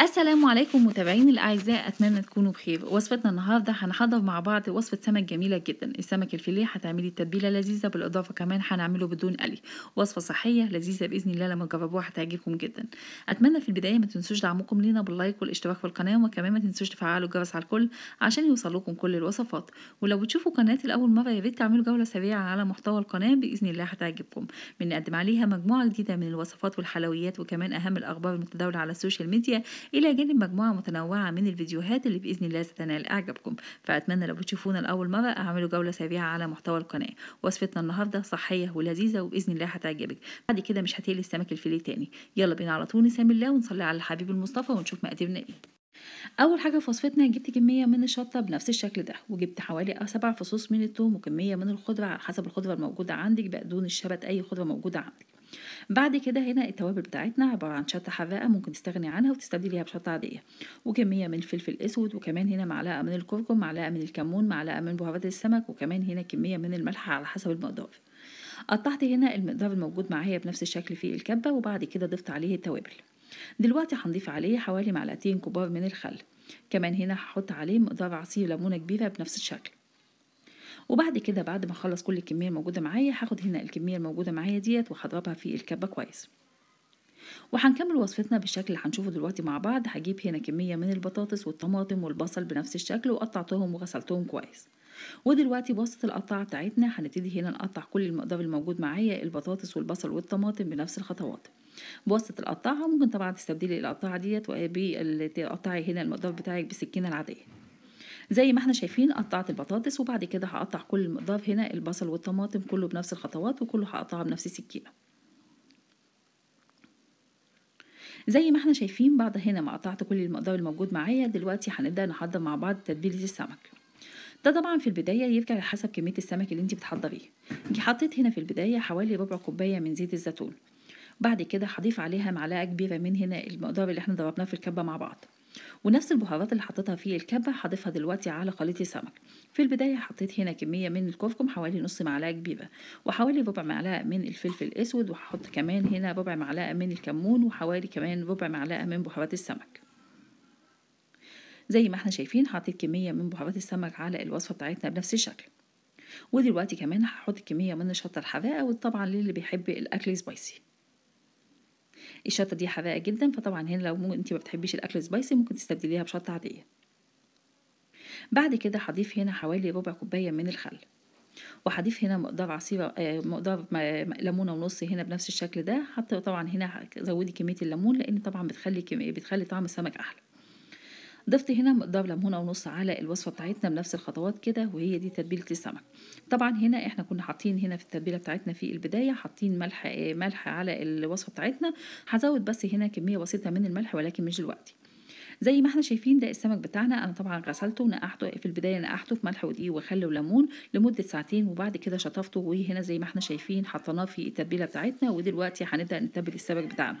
السلام عليكم متابعين الاعزاء اتمنى تكونوا بخير وصفتنا النهارده هنحضر مع بعض وصفه سمك جميله جدا السمك الفيليه هتعملي تتبيله لذيذه بالاضافه كمان هنعمله بدون قلي وصفه صحيه لذيذه باذن الله لما تجربوها هتعجبكم جدا اتمنى في البدايه ما تنسوش دعمكم لينا باللايك والاشتراك في القناه وكمان ما تنسوش تفعلوا الجرس على الكل عشان يوصلكم كل الوصفات ولو بتشوفوا قناتي لاول مره يا ريت تعملوا جوله سريعه على محتوى القناه باذن الله هتعجبكم بنقدم عليها مجموعه جديده من الوصفات والحلويات وكمان اهم الاخبار المتداوله على السوشيال ميديا إلى جانب مجموعة متنوعة من الفيديوهات اللي بإذن الله ستنال إعجابكم فأتمنى لو بتشوفونا لأول مرة أعملوا جولة سريعة على محتوى القناة وصفتنا النهاردة صحية ولذيذة وبإذن الله هتعجبك بعد كده مش هتقلي السمك الفيليه تاني يلا بينا على طول نسمي الله ونصلي على الحبيب المصطفى ونشوف مقاديرنا إيه اول حاجه في وصفتنا جبت كميه من الشطه بنفس الشكل ده وجبت حوالي سبع فصوص من الثوم وكميه من الخضره على حسب الخضره الموجوده عندك بقدونس الشبت اي خضره موجوده عندك بعد كده هنا التوابل بتاعتنا عبارة عن شطة حراقة ممكن تستغني عنها وتستبدليها بشطة عادية وكمية من الفلفل الأسود وكمان هنا معلقة من الكركم معلقة من الكمون معلقة من بهارات السمك وكمان هنا كمية من الملح على حسب المقدار قطعت هنا المقدار الموجود معايا بنفس الشكل في الكبة وبعد كده ضفت عليه التوابل دلوقتي هنضيف عليه حوالي معلقتين كبار من الخل كمان هنا هحط عليه مقدار عصير ليمونة كبيرة بنفس الشكل وبعد كده بعد ما اخلص كل الكميه الموجوده معايا هاخد هنا الكميه الموجوده معايا ديت وهضربها في الكبه كويس وهنكمل وصفتنا بالشكل اللي هنشوفه دلوقتي مع بعض هجيب هنا كمية من البطاطس والطماطم والبصل بنفس الشكل وقطعتهم وغسلتهم كويس ودلوقتي بواسطة القطعة بتاعتنا هنبتدي هنا نقطع كل المقدار الموجود معايا البطاطس والبصل والطماطم بنفس الخطوات بواسطة القطعة ممكن طبعا تستبدلي القطعة ديت وتقطعي هنا المقدار بتاعك بالسكينة العادية زي ما احنا شايفين قطعت البطاطس وبعد كده هقطع كل المقدار هنا البصل والطماطم كله بنفس الخطوات وكله هقطعه بنفس السكينه زي ما احنا شايفين بعد هنا ما قطعت كل المقدار الموجود معايا دلوقتي هنبدا نحضر مع بعض تتبيله السمك ده طبعا في البداية يرجع لحسب كمية السمك اللي انت بتحضريه انت حطيت هنا في البداية حوالي ربع كوباية من زيت الزيتون بعد كده هضيف عليها معلقة كبيرة من هنا المقدار اللي احنا ضربناه في الكبة مع بعض ونفس البهارات اللي حطيتها في الكبة هضيفها دلوقتي على خليط السمك في البداية حطيت هنا كمية من الكركم حوالي نص معلقة كبيرة وحوالي ربع معلقة من الفلفل الأسود وهحط كمان هنا ربع معلقة من الكمون وحوالي كمان ربع معلقة من بهارات السمك زي ما احنا شايفين حطيت كمية من بهارات السمك على الوصفة بتاعتنا بنفس الشكل ودلوقتي كمان هحط كمية من الشطة الحراقة وطبعا للي بيحب الأكل سبايسي الشطه دي حراقه جدا فطبعا هنا لو انت ما بتحبيش الاكل سبايسي ممكن تستبدليها بشطه عاديه بعد كده هضيف هنا حوالي ربع كوبايه من الخل وهضيف هنا مقدار عصير آه، مقدار ليمونة ونص هنا بنفس الشكل ده حتى طبعا هنا زودي كمية الليمون لأن طبعا بتخلي بتخلي طعم السمك أحلى ضفت هنا مقدار ليمونه ونص على الوصفه بتاعتنا بنفس الخطوات كده وهي دي تتبيله السمك طبعا هنا احنا كنا حاطين هنا في التتبيله بتاعتنا في البدايه حاطين ملح آه، ملح على الوصفه بتاعتنا هزود بس هنا كميه بسيطه من الملح ولكن مش دلوقتي زي ما احنا شايفين ده السمك بتاعنا انا طبعا غسلته ونقحته في البدايه نقحته في ملح ودقيق وخل وليمون لمده ساعتين وبعد كده شطفته وهنا زي ما احنا شايفين حطيناه في التتبيله بتاعتنا ودلوقتي هنبدا نتبل السمك بتاعنا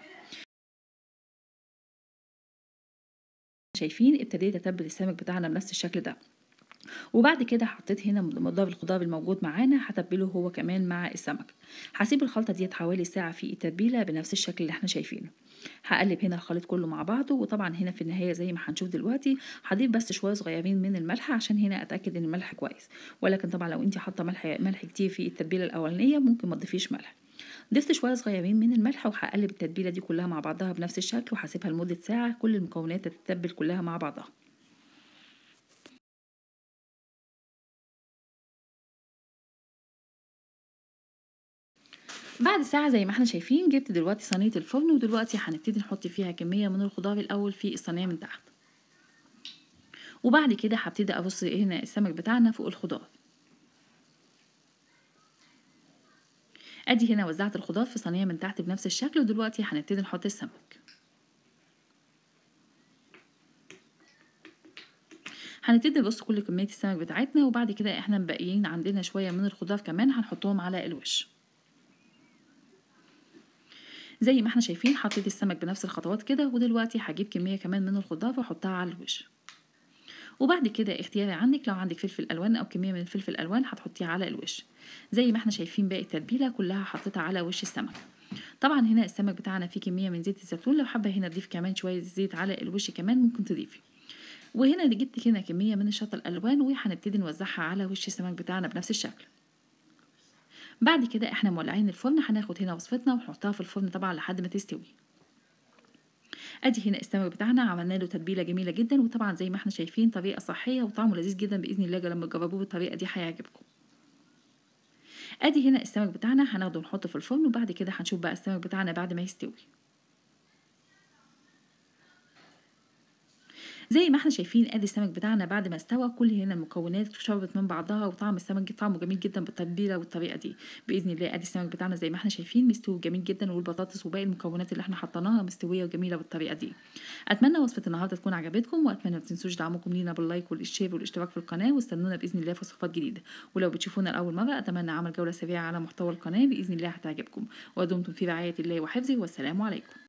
شايفين ابتديت اتبل السمك بتاعنا بنفس الشكل ده وبعد كده حطيت هنا مضاف الخضار الموجود معانا هتبله هو كمان مع السمك هسيب الخلطه ديت حوالي ساعه في التتبيله بنفس الشكل اللي احنا شايفينه هقلب هنا الخليط كله مع بعضه وطبعا هنا في النهايه زي ما هنشوف دلوقتي هضيف بس شويه صغيرين من الملح عشان هنا اتاكد ان الملح كويس ولكن طبعا لو انت حاطه ملح ملح كتير في التتبيله الاولانيه ممكن ما تضيفيش ملح ضفت شويه صغيرين من الملح وهقلب التتبيله دي كلها مع بعضها بنفس الشكل وهسيبها لمده ساعه كل المكونات تتبل كلها مع بعضها بعد ساعة زي ما احنا شايفين جبت دلوقتي صينية الفرن ودلوقتي هنبتدي نحط فيها كمية من الخضار الأول في الصينية من تحت وبعد كده هبتدي أرص ايه هنا السمك بتاعنا فوق الخضار ادي هنا وزعت الخضار في صينيه من تحت بنفس الشكل ودلوقتي هنبتدي نحط السمك هنبتدي نبص كل كميه السمك بتاعتنا وبعد كده احنا مبقيين عندنا شويه من الخضار كمان هنحطهم على الوش زي ما احنا شايفين حطيت السمك بنفس الخطوات كده ودلوقتي هجيب كميه كمان من الخضار واحطها على الوش وبعد كده اختياري عنك لو عندك فلفل الوان او كميه من الفلفل الالوان هتحطيه على الوش زي ما احنا شايفين باقي التتبيله كلها حطيتها على وش السمك طبعا هنا السمك بتاعنا فيه كميه من زيت الزيتون لو حابه هنا تضيف كمان شويه زيت على الوش كمان ممكن تضيفي وهنا جبت هنا كميه من الشطه الالوان وهنبتدي نوزعها على وش السمك بتاعنا بنفس الشكل بعد كده احنا مولعين الفرن هناخد هنا وصفتنا ونحطها في الفرن طبعا لحد ما تستوي ادي هنا السمك بتاعنا عملنا له تتبيله جميله جدا وطبعا زي ما احنا شايفين طريقه صحيه وطعمه لذيذ جدا باذن الله لما تجربوه بالطريقه دي هيعجبكم ادي هنا السمك بتاعنا هناخده نحطه في الفرن وبعد كده هنشوف بقى السمك بتاعنا بعد ما يستوي زي ما احنا شايفين ادي السمك بتاعنا بعد ما استوى كل هنا المكونات شربت من بعضها وطعم السمك طعمه جميل جدا بالتتبيله والطريقه دي باذن الله ادي السمك بتاعنا زي ما احنا شايفين مستوي جميل جدا والبطاطس وباقي المكونات اللي احنا حطيناها مستويه وجميله بالطريقه دي اتمنى وصفه النهارده تكون عجبتكم واتمنى ما تنسوش دعمكم لينا باللايك والشير والاشتراك في القناه واستنونا باذن الله في وصفات جديده ولو بتشوفونا لاول مره اتمنى اعمل جوله سريعه على محتوى القناه باذن الله هتعجبكم ودمتم في رعايه الله وحفظه والسلام عليكم